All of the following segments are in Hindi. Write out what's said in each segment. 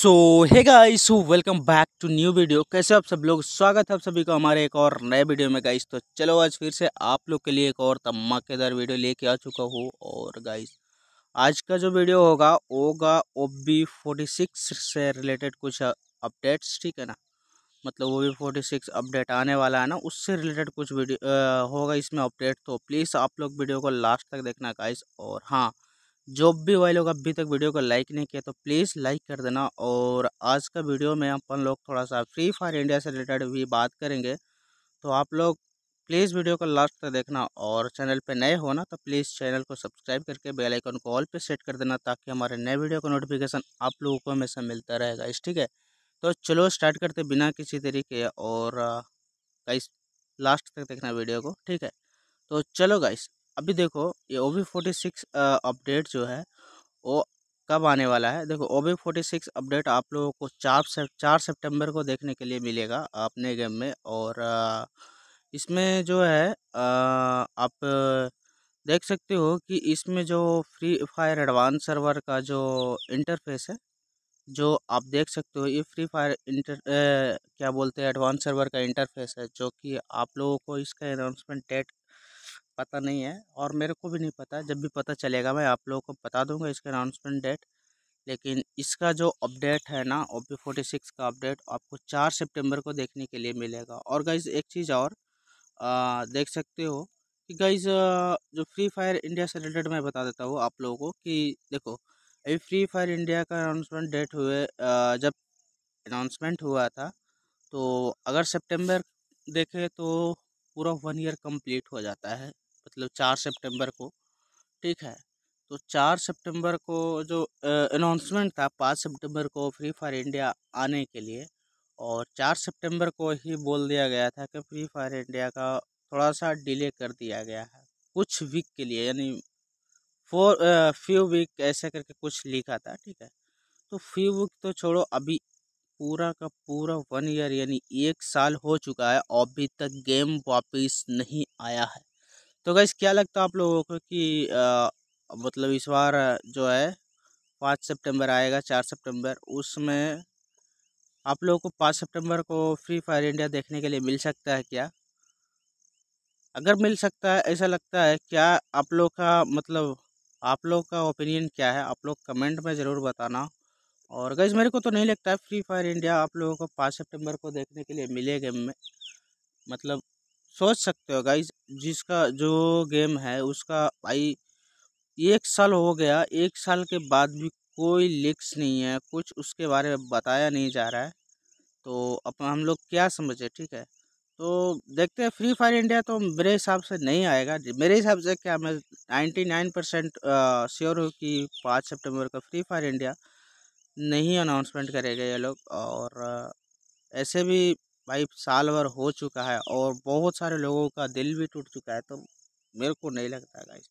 so hey guys welcome back to new video कैसे आप सब लोग स्वागत है आप सभी को हमारे एक और नए वीडियो में गाइस तो चलो आज फिर से आप लोग के लिए एक और धमाकेदार वीडियो लेके आ चुका हूँ और गाइस आज का जो वीडियो होगा होगा ओ बी फोर्टी सिक्स से रिलेटेड कुछ अपडेट्स ठीक है ना मतलब वो भी फोर्टी सिक्स अपडेट आने वाला है ना उससे रिलेटेड कुछ वीडियो होगा इसमें अपडेट तो प्लीज़ आप लोग वीडियो को लास्ट तक देखना गाइस और हाँ जो भी वही लोग अभी तक वीडियो को लाइक नहीं किया तो प्लीज़ लाइक कर देना और आज का वीडियो में अपन लोग थोड़ा सा फ्री फायर इंडिया से रिलेटेड भी बात करेंगे तो आप लोग प्लीज़ वीडियो को लास्ट तक देखना और चैनल पे नए हो ना तो प्लीज़ चैनल को सब्सक्राइब करके बेल आइकन को ऑल पे सेट कर देना ताकि हमारे नए वीडियो का नोटिफिकेशन आप लोगों को हमेशा मिलता रहेगा इस ठीक है तो चलो स्टार्ट करते बिना किसी तरीके और गाइस लास्ट तक देखना वीडियो को ठीक है तो चलो गाइस अभी देखो ये O B forty six update जो है वो कब आने वाला है देखो O B forty six update आप लोगों को चार से चार सेप्टेम्बर को देखने के लिए मिलेगा अपने गेम में और इसमें जो है आप देख सकते हो कि इसमें जो फ्री फायर एडवांस सर्वर का जो इंटरफेस है जो आप देख सकते हो ये फ्री फायर इंटर ए, क्या बोलते हैं एडवांस सर्वर का इंटरफेस है जो कि आप लोगों को इसका अनाउंसमेंट डेट पता नहीं है और मेरे को भी नहीं पता जब भी पता चलेगा मैं आप लोगों को बता दूंगा इसका अनाउंसमेंट डेट लेकिन इसका जो अपडेट है ना ओ पी फोर्टी सिक्स का अपडेट आपको चार सितंबर को देखने के लिए मिलेगा और गाइज एक चीज़ और आ, देख सकते हो कि गाइज जो फ्री फायर इंडिया से रिलेटेड मैं बता देता हूँ आप लोगों को कि देखो अभी फ्री फायर इंडिया का अनाउंसमेंट डेट हुए आ, जब अनाउंसमेंट हुआ था तो अगर सितंबर देखे तो पूरा वन ईयर कंप्लीट हो जाता है मतलब चार सितंबर को ठीक है तो चार सितंबर को जो अनाउंसमेंट था पाँच सितंबर को फ्री फायर इंडिया आने के लिए और चार सितंबर को ही बोल दिया गया था कि फ्री फायर इंडिया का थोड़ा सा डिले कर दिया गया है कुछ वीक के लिए यानी फोर फ्यू वीक ऐसे करके कुछ लिखा था ठीक है तो फ्यू वीक तो छोड़ो अभी पूरा का पूरा वन ईयर यानी एक साल हो चुका है अभी तक गेम वापस नहीं आया है तो गैस क्या लगता है आप लोगों को कि मतलब इस बार जो है पाँच सितंबर आएगा चार सितंबर उसमें आप लोगों को पाँच सितंबर को फ्री फायर इंडिया देखने के लिए मिल सकता है क्या अगर मिल सकता है ऐसा लगता है क्या आप लोग का मतलब आप लोग का ओपिनियन क्या है आप लोग कमेंट में ज़रूर बताना और गैस मेरे को तो नहीं लगता है फ्री फायर इंडिया आप लोगों को पाँच सितंबर को देखने के लिए मिलेगा मतलब सोच सकते हो गाइज जिसका जो गेम है उसका भाई एक साल हो गया एक साल के बाद भी कोई लिक्स नहीं है कुछ उसके बारे में बताया नहीं जा रहा है तो अपन हम लोग क्या समझे ठीक है तो देखते हैं फ्री फायर इंडिया तो मेरे हिसाब से नहीं आएगा मेरे हिसाब से क्या मैं नाइन्टी नाइन परसेंट श्योर हूँ कि पाँच सितंबर का फ्री फायर इंडिया नहीं अनाउंसमेंट करेगा ये लोग और ऐसे भी भाई साल भर हो चुका है और बहुत सारे लोगों का दिल भी टूट चुका है तो मेरे को नहीं लगता है गाइज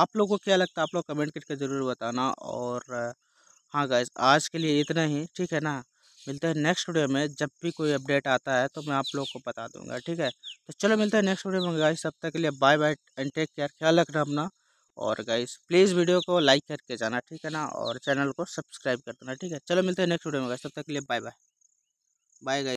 आप लोगों को क्या लगता है आप लोग कमेंट करके ज़रूर बताना और हाँ गाइज आज के लिए इतना ही ठीक है ना मिलते हैं नेक्स्ट वीडियो में जब भी कोई अपडेट आता है तो मैं आप लोग को बता दूंगा ठीक है तो चलो मिलते हैं नेक्स्ट वीडियो में गाइस तब तक के लिए bye bye and take care ख्याल रखना अपना और गाइस प्लीज़ वीडियो को लाइक करके जाना ठीक है ना और चैनल को सब्सक्राइब कर देना ठीक है चलो मिलते हैं नेक्स्ट वीडियो में गाइस तब तक के लिए बाय बाय बाय गाइस